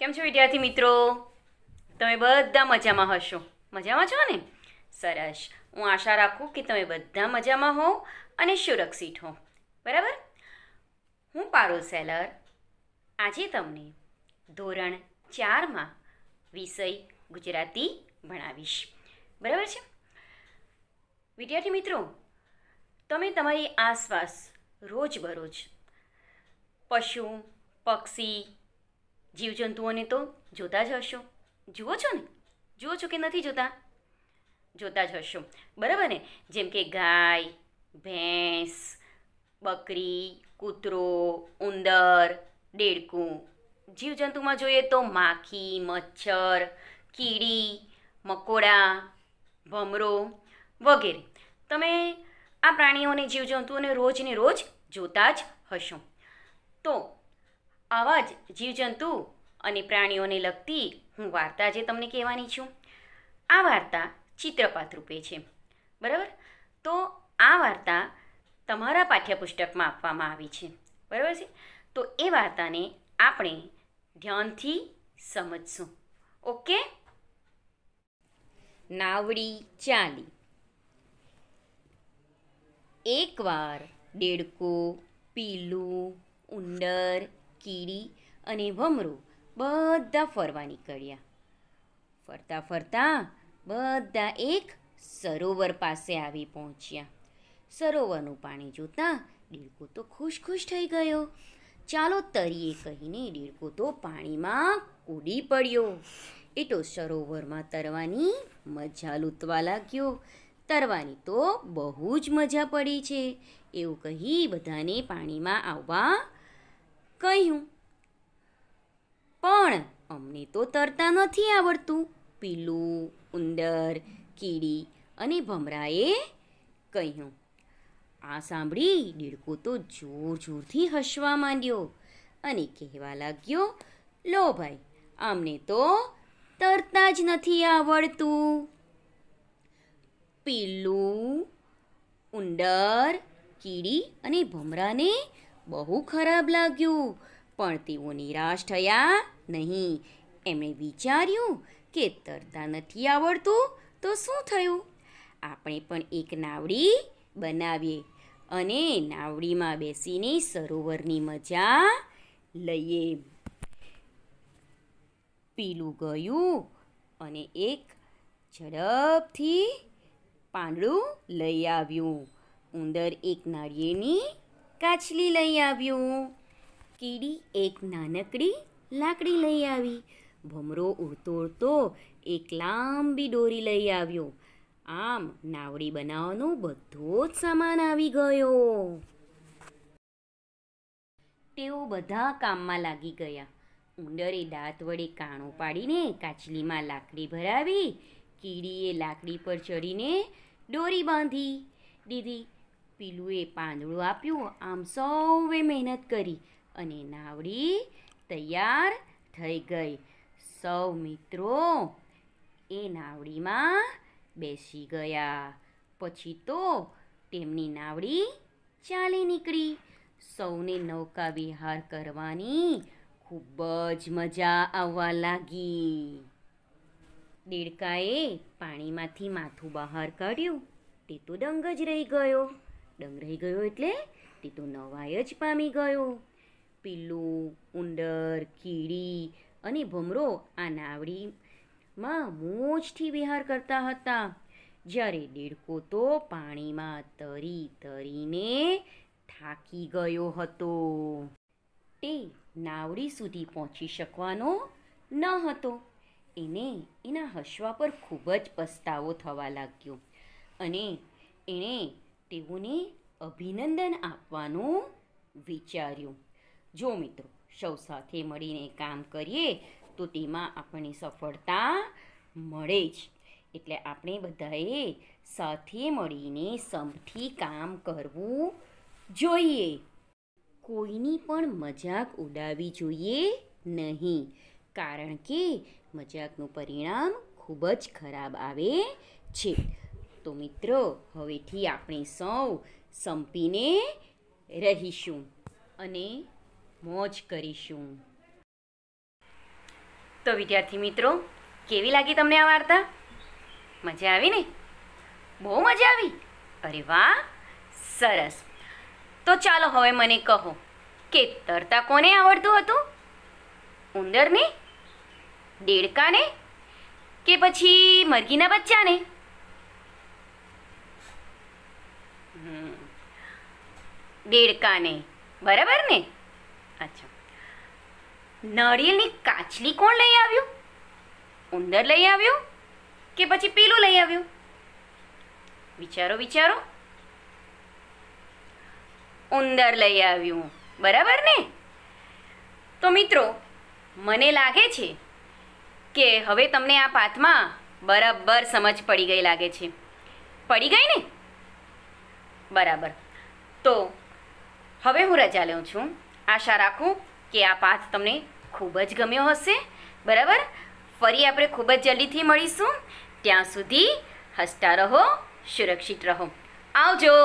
કેમ છો વિદ્યાર્થી મિત્રો તમે બધા મજામાં હશો મજામાં છો ને સરસ હું આશા રાખું કે તમે બધા મજામાં હો અને સુરક્ષિત હો બરાબર હું પારુલ સેલર આજે તમને ધોરણ ચારમાં વિષય ગુજરાતી ભણાવીશ બરાબર છે વિદ્યાર્થી મિત્રો તમે તમારી આસપાસ રોજબરોજ પશુ પક્ષી જીવજંતુઓને તો જોતા જ હશો જુઓ છો ને જુઓ છો કે નથી જોતા જોતા જ હશો બરાબર ને જેમ કે ગાય ભેંસ બકરી કૂતરો ઉંદર દેડકું જીવજંતુમાં જોઈએ તો માખી મચ્છર કીડી મકોડા ભમરો વગેરે તમે આ પ્રાણીઓને જીવજંતુઓને રોજને રોજ જોતા જ હશો તો આવા જ જીવજંતુ અને પ્રાણીઓને લગતી હું વાર્તા જે તમને કહેવાની છું આ વાર્તા ચિત્રપાત રૂપે છે બરાબર તો આ વાર્તા તમારા પાઠ્યપુસ્તકમાં આપવામાં આવી છે બરાબર છે તો એ વાર્તાને આપણે ધ્યાનથી સમજશું ઓકે નાવડી ચાલી એકવાર દેડકો પીલું ઉંદર કીડી અને વમરૂ બધા ફરવા નીકળ્યા ફરતા ફરતા બધા એક સરોવર પાસે આવી પહોંચ્યા સરોવરનું પાણી જોતાં ડીળકો તો ખુશ ખુશ થઈ ગયો ચાલો તરીએ કહીને ડીળકો તો પાણીમાં કૂદી પડ્યો એ તો સરોવરમાં તરવાની મજા લૂંટવા લાગ્યો તરવાની તો બહુ જ મજા પડી છે એવું કહી બધાને પાણીમાં આવવા કહ્યું પણ અમને તો તરતા નથી આવડતું પીલું ઉંદર કીડી અને ભમરાએ કહ્યું આ સાંભળી દીડકો તો જોર જોરથી હસવા માંડ્યો અને કહેવા લાગ્યો લો ભાઈ આમને તો તરતા જ નથી આવડતું પીલું ઉંદર કીડી અને ભમરાને બહુ ખરાબ લાગ્યું પણ તેઓ નિરાશ થયા નહીં એમણે વિચાર્યું કે તરતા નથી આવડતું તો શું થયું આપણે પણ એક નાવડી બનાવીએ અને નાવડીમાં બેસીને સરોવરની મજા લઈએ પીલું ગયું અને એક ઝડપથી પાંદડું લઈ આવ્યું ઉંદર એક નાળિયેરની કાચલી લઈ આવ્યો કીડી એક નાનકડી લાકડી લઈ આવી ભમરો ઉડતો ઉડતો એક લાંબી દોરી લઈ આવ્યો આમ નાવડી બનાવવાનો બધો જ સામાન આવી ગયો તેઓ બધા કામમાં લાગી ગયા ઉંદરે દાંત વડે કાણો પાડીને કાચલીમાં લાકડી ભરાવી કીડીએ લાકડી પર ચડીને દોરી બાંધી દીધી પીલુએ પાંદડું આપ્યું આમ સૌએ મહેનત કરી અને નાવડી તૈયાર થઈ ગઈ સૌ મિત્રો એ નાવડીમાં બેસી ગયા પછી તો તેમની નાવડી ચાલી નીકળી સૌને નૌકા વિહાર કરવાની ખૂબ જ મજા આવવા લાગી દેડકાએ પાણીમાંથી માથું બહાર કાઢ્યું તે તો દંગ જ રહી ગયો ડંગરાઈ ગયો એટલે તે તો નવાય જ પામી ગયો પીલું ઉંદર કીડી અને ભમરો આ નાવડીમાં મોજથી વિહાર કરતા હતા જ્યારે દેડકો તો પાણીમાં તરી તરીને થાકી ગયો હતો તે નાવડી સુધી પહોંચી શકવાનો ન હતો એને એના હસવા પર ખૂબ જ પસ્તાવો થવા લાગ્યો અને એણે તેઓને અભિનંદન આપવાનું વિચાર્યું જો મિત્રો સૌ સાથે મળીને કામ કરીએ તો તેમાં આપણને સફળતા મળે જ એટલે આપણે બધાએ સાથે મળીને સમથી કામ કરવું જોઈએ કોઈની પણ મજાક ઉડાવી જોઈએ નહીં કારણ કે મજાકનું પરિણામ ખૂબ જ ખરાબ આવે છે તો મિત્રો હવેથી આપણે સૌ સંપીને રહીશું અને મોજ કરીશું તો વિદ્યાર્થી મિત્રો કેવી લાગી તમને આ વાર્તા મજા આવી ને બહુ મજા આવી અરે વાહ સરસ તો ચાલો હવે મને કહો કે તરતા કોને આવડતું હતું ઉંદરને દેડકાને કે પછી મરઘીના બચ્ચાને દેડકાને બરાબર ને અચ્છા નળિયેલની કાચલી કોણ લઈ આવ્યું ઉંદર લઈ આવ્યું કે પછી પેલું લઈ આવ્યું વિચારો વિચારો ઉંદર લઈ આવ્યું બરાબર ને તો મિત્રો મને લાગે છે કે હવે તમને આ પાથમાં બરાબર સમજ પડી ગઈ લાગે છે પડી ગઈ ને બરાબર તો હવે હું રજા લઉં છું આશા રાખું કે આ પાઠ તમને ખૂબ જ ગમ્યો હશે બરાબર ફરી આપણે ખૂબ જ જલ્દીથી મળીશું ત્યાં સુધી હસતા રહો સુરક્ષિત રહો આવજો